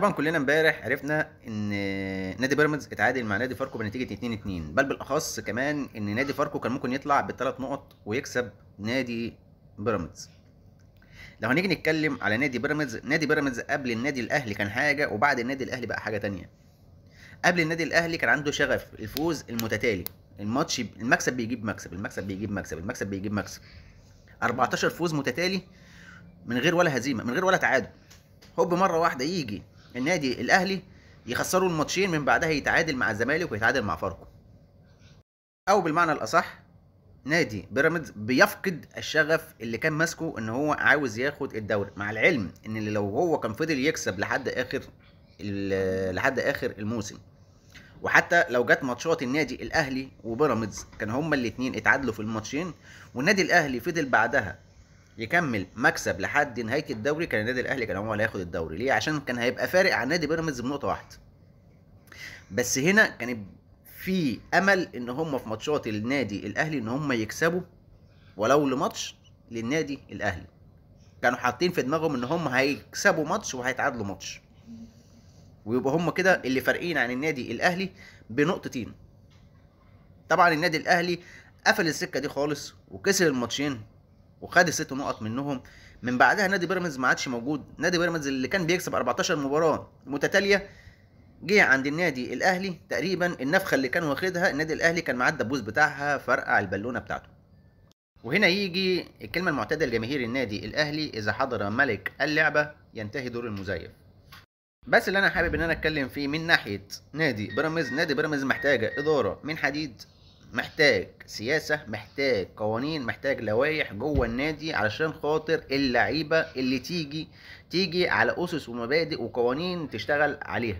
طبعا كلنا امبارح عرفنا ان نادي بيراميدز اتعادل مع نادي فاركو بنتيجه 2 2 بل بالاخص كمان ان نادي فاركو كان ممكن يطلع بالثلاث نقط ويكسب نادي بيراميدز لو هنيجي نتكلم على نادي بيراميدز نادي بيراميدز قبل النادي الاهلي كان حاجه وبعد النادي الاهلي بقى حاجه تانية قبل النادي الاهلي كان عنده شغف الفوز المتتالي الماتش المكسب بيجيب مكسب المكسب بيجيب مكسب المكسب بيجيب مكسب 14 فوز متتالي من غير ولا هزيمه من غير ولا تعادل هوب مره واحده يجي النادي الاهلي يخسروا الماتشين من بعدها يتعادل مع الزمالك ويتعادل مع فاركو او بالمعنى الاصح نادي بيراميدز بيفقد الشغف اللي كان ماسكه ان هو عاوز ياخد الدوري مع العلم ان لو هو كان فضل يكسب لحد اخر آه، لحد اخر الموسم وحتى لو جت ماتشات النادي الاهلي وبيراميدز كان هما الاثنين اتعادلوا في الماتشين والنادي الاهلي فضل بعدها يكمل مكسب لحد نهايه الدوري كان النادي الاهلي كان هو اللي هياخد الدوري ليه عشان كان هيبقى فارق عن نادي بيراميدز بنقطه واحده بس هنا كان في امل ان هم في ماتشات النادي الاهلي ان هم يكسبوا ولو لماتش للنادي الاهلي كانوا حاطين في دماغهم ان هم هيكسبوا ماتش وهيتعادلوا ماتش ويبقى هم كده اللي فارقين عن النادي الاهلي بنقطتين طبعا النادي الاهلي قفل السكه دي خالص وكسر الماتشين وخد ست نقط منهم من بعدها نادي بيراميدز ما عادش موجود نادي بيراميدز اللي كان بيكسب 14 مباراه متتاليه جه عند النادي الاهلي تقريبا النفخه اللي كان واخدها النادي الاهلي كان معدى الدبوس بتاعها فرقع البالونه بتاعته وهنا يجي الكلمه المعتاده لجماهير النادي الاهلي اذا حضر ملك اللعبه ينتهي دور المزيف بس اللي انا حابب ان انا اتكلم فيه من ناحيه نادي بيراميدز نادي بيراميدز محتاجه اداره من حديد محتاج سياسه محتاج قوانين محتاج لوائح جوه النادي علشان خاطر اللعيبه اللي تيجي تيجي على اسس ومبادئ وقوانين تشتغل عليها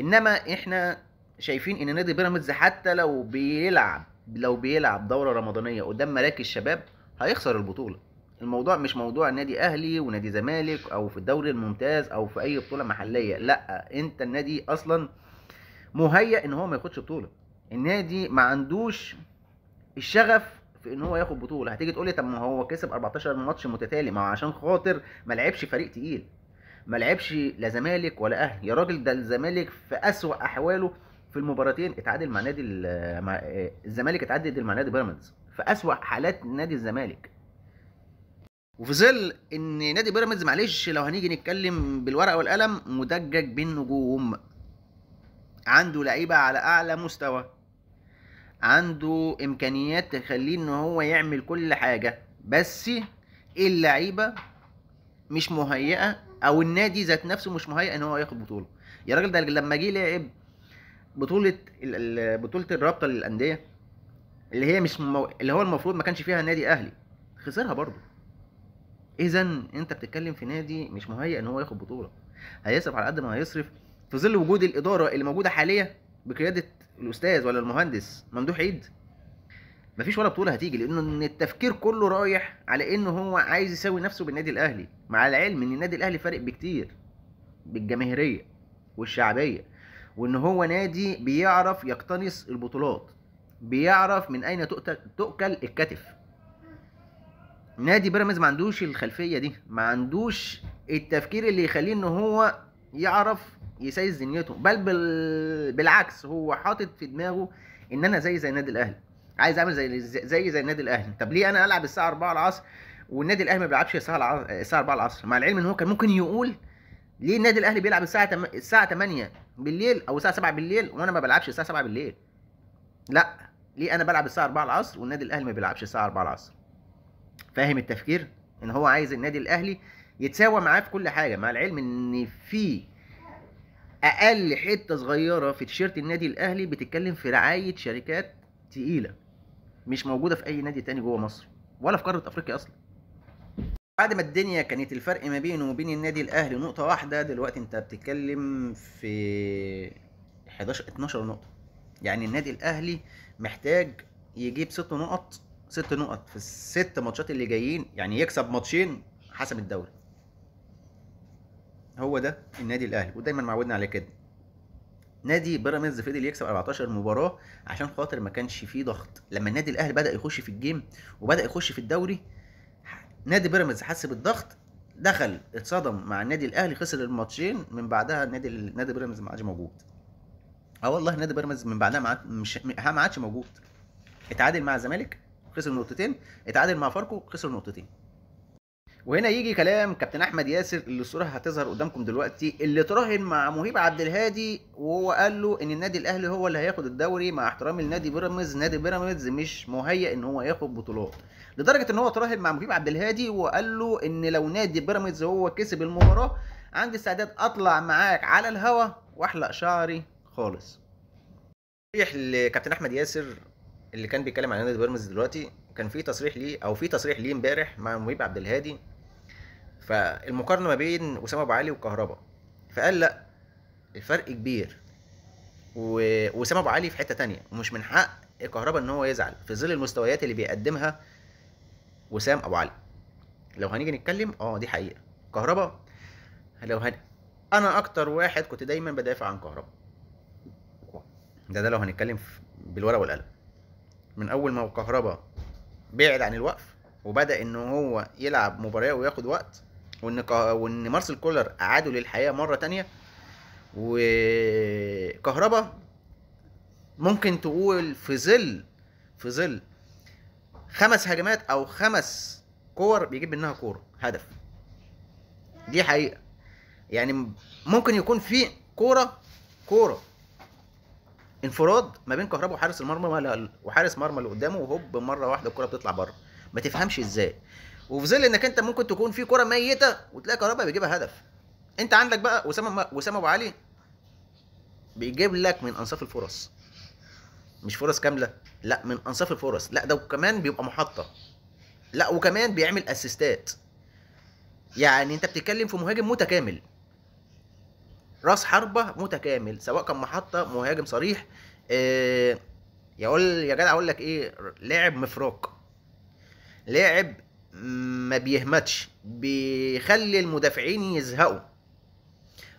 انما احنا شايفين ان نادي بيراميدز حتى لو بيلعب لو بيلعب دوره رمضانيه قدام مراكز شباب هيخسر البطوله الموضوع مش موضوع نادي اهلي ونادي زمالك او في الدوري الممتاز او في اي بطوله محليه لا انت النادي اصلا مهيأ ان هو ما ياخدش بطوله النادي ما عندوش الشغف في ان هو ياخد بطوله هتيجي تقول لي طب ما هو كسب 14 ماتش متتالي ما هو عشان خاطر ما لعبش فريق تقيل ما لعبش لا زمالك ولا اهلي يا راجل ده الزمالك في اسوأ احواله في المباراتين اتعادل مع نادي الزمالك اتعادل مع نادي بيراميدز في اسوأ حالات نادي الزمالك وفي ظل ان نادي بيراميدز معلش لو هنيجي نتكلم بالورقه والقلم مدجج بالنجوم عنده لعيبه على اعلى مستوى عنده امكانيات تخليه ان هو يعمل كل حاجه بس اللعيبه مش مهيئه او النادي ذات نفسه مش مهيئ ان هو ياخد بطوله يا راجل ده لما جه لعب بطوله بطوله الرابطه للانديه اللي هي مش مو... اللي هو المفروض ما كانش فيها نادي اهلي خسرها برضه اذا انت بتتكلم في نادي مش مهيئ ان هو ياخد بطوله هيصرف على قد ما هيصرف في ظل وجود الاداره اللي موجوده حاليا بقياده الاستاذ ولا المهندس ممدوح عيد مفيش ولا بطوله هتيجي لان التفكير كله رايح على ان هو عايز يساوي نفسه بالنادي الاهلي مع العلم ان النادي الاهلي فارق بكتير بالجماهيريه والشعبيه وان هو نادي بيعرف يقتنص البطولات بيعرف من اين تؤكل الكتف نادي بيراميدز ما عندوش الخلفيه دي ما عندوش التفكير اللي يخليه ان هو يعرف يسيس دنيته بل بالعكس هو حاطط في دماغه ان انا زي زي النادي الاهلي عايز اعمل زي زي زي النادي الاهلي طب ليه انا العب الساعه 4 العصر والنادي الاهلي ما بيلعبش الساعه الساعه 4 العصر مع العلم ان هو كان ممكن يقول ليه النادي الاهلي بيلعب الساعه تم... الساعه 8 بالليل او الساعه 7 بالليل وانا ما بلعبش الساعه 7 بالليل لا ليه انا بلعب الساعه 4 العصر والنادي الاهلي ما بيلعبش الساعه 4 العصر فاهم التفكير ان هو عايز النادي الاهلي يتساوى معاه في كل حاجه مع العلم ان في اقل حته صغيره في تيشيرت النادي الاهلي بتتكلم في رعايه شركات تقيله مش موجوده في اي نادي تاني جوه مصر ولا في قاره افريقيا اصلا بعد ما الدنيا كانت الفرق ما بينه وبين النادي الاهلي نقطه واحده دلوقتي انت بتتكلم في 11 12 نقطه يعني النادي الاهلي محتاج يجيب ست نقط ست نقط في الست ماتشات اللي جايين يعني يكسب ماتشين حسب الدوري هو ده النادي الاهلي ودايما معودنا على كده نادي بيراميدز فضل يكسب 14 مباراه عشان خاطر ما كانش فيه ضغط لما النادي الاهلي بدا يخش في الجيم وبدا يخش في الدوري نادي بيراميدز حس بالضغط دخل اتصدم مع النادي الاهلي خسر الماتشين من بعدها النادي نادي بيراميدز ما عادش موجود اه والله نادي بيراميدز من بعدها ما مش ما عادش موجود اتعادل مع الزمالك خسر نقطتين اتعادل مع فاركو خسر نقطتين وهنا يجي كلام كابتن احمد ياسر اللي الصوره هتظهر قدامكم دلوقتي اللي تراهن مع مهيب عبد الهادي وهو قال له ان النادي الاهلي هو اللي هياخد الدوري مع احترامي لنادي بيراميدز نادي بيراميدز مش مهيئ ان هو ياخد بطولات لدرجه ان هو تراهن مع مهيب عبد الهادي وقال له ان لو نادي بيراميدز هو كسب المباراه عندي استعداد اطلع معاك على الهوا واحلق شعري خالص تصريح لكابتن احمد ياسر اللي كان بيتكلم عن نادي بيراميدز دلوقتي كان في تصريح ليه او في تصريح ليه امبارح مع مهيب عبد الهادي فالمقارنه ما بين اسامه ابو علي وكهربا فقال لا الفرق كبير واسامه ابو علي في حته تانية ومش من حق الكهرباء ان هو يزعل في ظل المستويات اللي بيقدمها وسام ابو علي لو هنيجي نتكلم اه دي حقيقه كهربا لو هن... انا اكتر واحد كنت دايما بدافع عن كهربا ده ده لو هنتكلم بالورقه والقلم من اول ما كهربا بعد عن الوقف وبدا ان هو يلعب مباراه وياخد وقت وان وان مارسل كولر اعادوا للحياه مره تانية وكهربا ممكن تقول في ظل في ظل خمس هجمات او خمس كور بيجيب منها كوره هدف دي حقيقه يعني ممكن يكون في كوره كوره انفراد ما بين كهربا وحارس المرمى وحارس مرمى اللي قدامه وهوب مره واحده الكوره بتطلع بره ما تفهمش ازاي وفي ظل انك انت ممكن تكون في كره ميته وتلاقي كهربا بيجيبها هدف انت عندك بقى وسامه وسامه ابو علي بيجيب لك من انصاف الفرص مش فرص كامله لا من انصاف الفرص لا ده وكمان بيبقى محطه لا وكمان بيعمل اسيستات يعني انت بتتكلم في مهاجم متكامل راس حربه متكامل سواء كان محطه مهاجم صريح آه، يقول يا جدع اقول لك ايه لاعب مفراق لاعب ما بيهمتش بيخلي المدافعين يزهقوا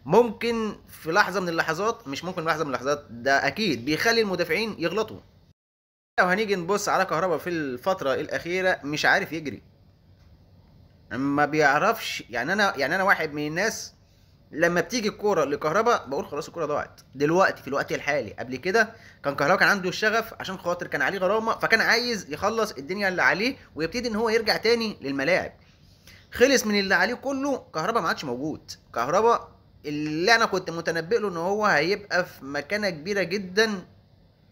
ممكن في لحظه من اللحظات مش ممكن لحظه من اللحظات ده اكيد بيخلي المدافعين يغلطوا لو هنيجي نبص على كهربا في الفتره الاخيره مش عارف يجري ما بيعرفش يعني انا يعني انا واحد من الناس لما بتيجي الكوره لكهربا بقول خلاص الكوره ضاعت دلوقتي في الوقت الحالي قبل كده كان كهربا كان عنده الشغف عشان خاطر كان عليه غرامه فكان عايز يخلص الدنيا اللي عليه ويبتدي ان هو يرجع تاني للملاعب خلص من اللي عليه كله كهربا ما عادش موجود كهربا اللي انا كنت متنبئ له ان هو هيبقى في مكانه كبيره جدا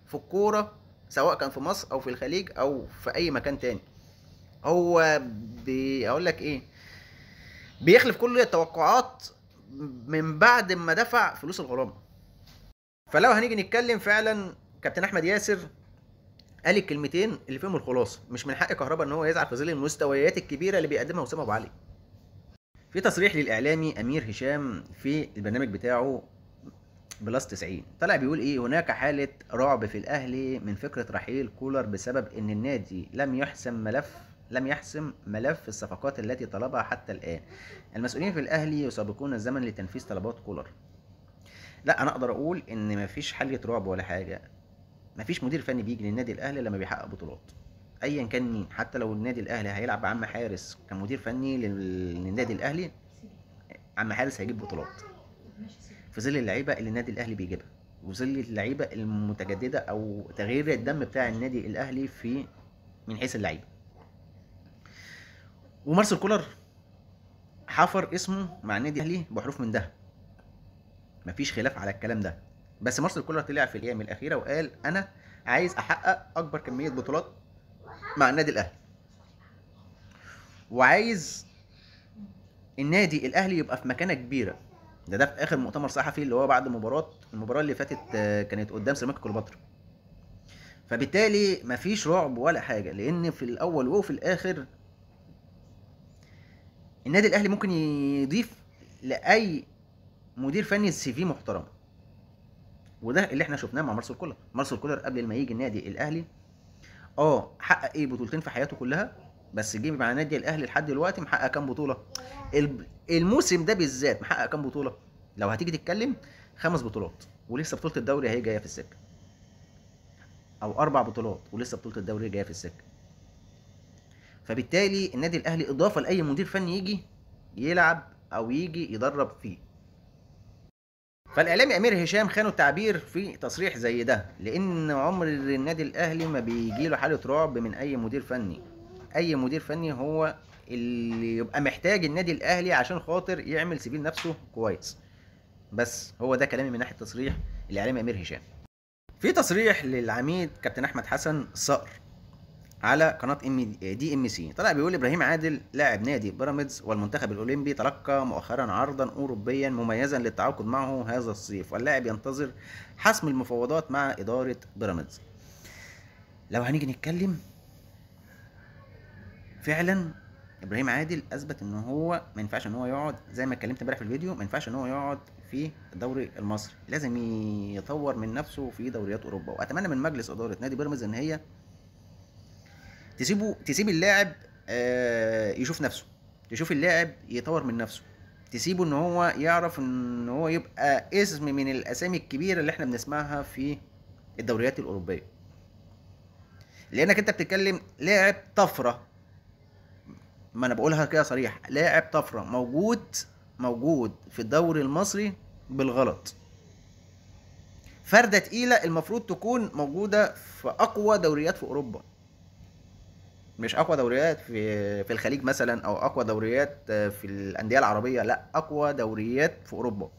في الكوره سواء كان في مصر او في الخليج او في اي مكان تاني هو بي... اقول لك ايه بيخلف كل التوقعات من بعد ما دفع فلوس الغرامه فلو هنيجي نتكلم فعلا كابتن احمد ياسر قال الكلمتين اللي فيهم الخلاصه مش من حق كهربا ان هو يزعل في ظل المستويات الكبيره اللي بيقدمها وسام ابو علي في تصريح للاعلامي امير هشام في البرنامج بتاعه بلس 90 طلع بيقول ايه هناك حاله رعب في الاهلي من فكره رحيل كولر بسبب ان النادي لم يحسم ملف لم يحسم ملف الصفقات التي طلبها حتى الآن المسؤولين في الأهلي يسابقون الزمن لتنفيذ طلبات كولر لا أنا أقدر أقول إن مفيش حالة رعب ولا حاجة مفيش مدير فني بيجي للنادي الأهلي لما بيحقق بطولات أيا كان مين حتى لو النادي الأهلي هيلعب عم حارس كمدير فني للنادي الأهلي عم حارس هيجيب بطولات في ظل اللعيبة اللي النادي الأهلي بيجيبها وظل اللعيبه المتجدده او تغيير الدم بتاع النادي الاهلي في من حيث اللعيبه ومارسل كولر حفر اسمه مع النادي الاهلي بحروف من ده مفيش خلاف على الكلام ده بس مارسل كولر طلع في الايام الاخيره وقال انا عايز احقق اكبر كميه بطولات مع النادي الاهلي وعايز النادي الاهلي يبقى في مكانه كبيره ده ده في اخر مؤتمر صحفي اللي هو بعد مباراه المباراه اللي فاتت آه، كانت قدام سيراميكا كليوباترا فبالتالي مفيش رعب ولا حاجه لان في الاول وفي الاخر النادي الاهلي ممكن يضيف لاي مدير فني سي في محترم وده اللي احنا شفناه مع مارسيل كولر مارسيل كولر قبل ما يجي النادي الاهلي اه حقق ايه بطولتين في حياته كلها بس جه مع النادي الاهلي لحد دلوقتي محقق كام بطوله الموسم ده بالذات محقق كام بطوله لو هتيجي تتكلم خمس بطولات ولسه بطوله الدوري هي جايه في السكه او اربع بطولات ولسه بطوله الدوري جايه في السكه فبالتالي النادي الاهلي اضافه لاي مدير فني يجي يلعب او يجي يدرب فيه فالاعلامي امير هشام خانوا التعبير في تصريح زي ده لان عمر النادي الاهلي ما بيجي له حاله رعب من اي مدير فني اي مدير فني هو اللي يبقى محتاج النادي الاهلي عشان خاطر يعمل سبيل نفسه كويس بس هو ده كلامي من ناحيه تصريح الاعلامي امير هشام في تصريح للعميد كابتن احمد حسن الصقر على قناه ام دي ام سي طلع بيقول ابراهيم عادل لاعب نادي بيراميدز والمنتخب الاولمبي تلقى مؤخرا عرضا اوروبيا مميزا للتعاقد معه هذا الصيف واللاعب ينتظر حسم المفاوضات مع اداره بيراميدز لو هنيجي نتكلم فعلا ابراهيم عادل اثبت ان هو ما ينفعش ان هو يقعد زي ما اتكلمت امبارح في الفيديو ما ينفعش ان هو يقعد في الدوري المصري لازم يطور من نفسه في دوريات اوروبا واتمنى من مجلس اداره نادي بيراميدز ان هي تسيبه تسيب اللاعب آه، يشوف نفسه تشوف اللاعب يطور من نفسه تسيبه ان هو يعرف ان هو يبقى اسم من الاسامي الكبيره اللي احنا بنسمعها في الدوريات الاوروبيه لانك انت بتتكلم لاعب طفره ما انا بقولها كده صريح لاعب طفره موجود موجود في الدوري المصري بالغلط فرده تقيله المفروض تكون موجوده في اقوى دوريات في اوروبا مش اقوى دوريات في في الخليج مثلا او اقوى دوريات في الانديه العربيه لا اقوى دوريات في اوروبا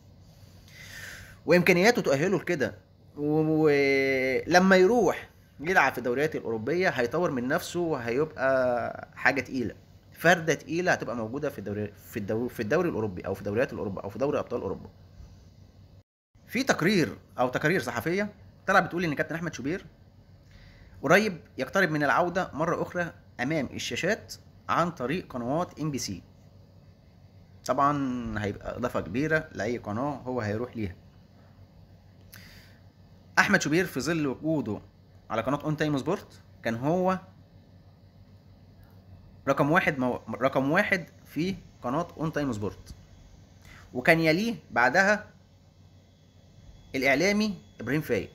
وامكانياته تؤهله لكده ولما يروح يلعب في الدوريات الاوروبيه هيطور من نفسه وهيبقى حاجه تقيله فرده تقيله هتبقى موجوده في الدوري في الدوري في الدوري الاوروبي او في دوريات الاوروبا او في دوري ابطال اوروبا في تقرير او تقارير صحفيه طلع بتقول ان كابتن احمد شوبير قريب يقترب من العوده مره اخرى امام الشاشات عن طريق قنوات ام بي سي طبعا هيبقى اضافه كبيره لاي قناه هو هيروح ليها احمد شوبير في ظل وجوده على قناه اون تايم سبورت كان هو رقم واحد مو... رقم واحد في قناه اون تايم سبورت وكان يليه بعدها الاعلامي ابراهيم فايق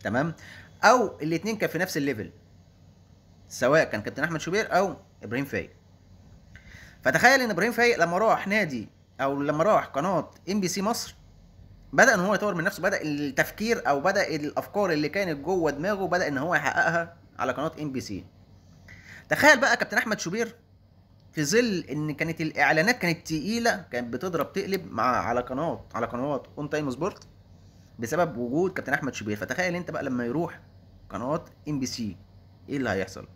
تمام او الاثنين كان في نفس الليفل سواء كان كابتن احمد شوبير او ابراهيم فايق فتخيل ان ابراهيم فايق لما راح نادي او لما راح قناه ام بي سي مصر بدا ان هو يطور من نفسه بدا التفكير او بدا الافكار اللي كانت جوه دماغه بدا ان هو يحققها على قناه ام بي سي تخيل بقى كابتن احمد شوبير في ظل ان كانت الاعلانات كانت تقيله كانت بتضرب تقلب مع على قناه على قنوات اون تايم سبورت بسبب وجود كابتن احمد شوبير فتخيل انت بقى لما يروح قناه ام بي سي ايه اللي هيحصل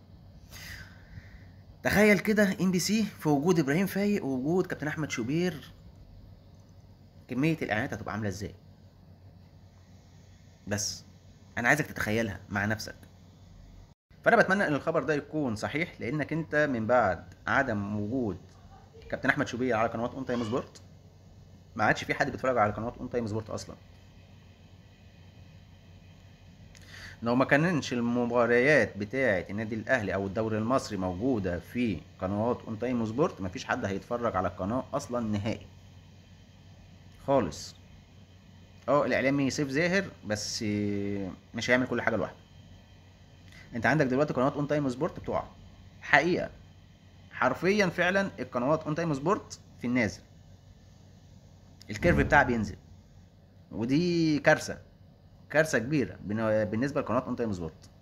تخيل كده ام بي سي في وجود ابراهيم فايق ووجود كابتن احمد شوبير كميه الاعلانات هتبقى عامله ازاي بس انا عايزك تتخيلها مع نفسك فانا بتمنى ان الخبر ده يكون صحيح لانك انت من بعد عدم وجود كابتن احمد شوبير على قنوات اون تايم سبورت ما عادش في حد بيتفرج على قنوات اون تايم سبورت اصلا لو ما كانش المباريات بتاعه النادي الاهلي او الدوري المصري موجوده في قنوات اون تايم سبورت مفيش حد هيتفرج على القناه اصلا نهائي خالص اه الاعلامي سيف زاهر بس مش هيعمل كل حاجه لوحده انت عندك دلوقتي قنوات اون تايم سبورت بتقع حقيقه حرفيا فعلا القنوات اون تايم سبورت في النازل الكيرف بتاعها بينزل ودي كارثه كارثه كبيره بالنسبه لقناه انطيم سبورت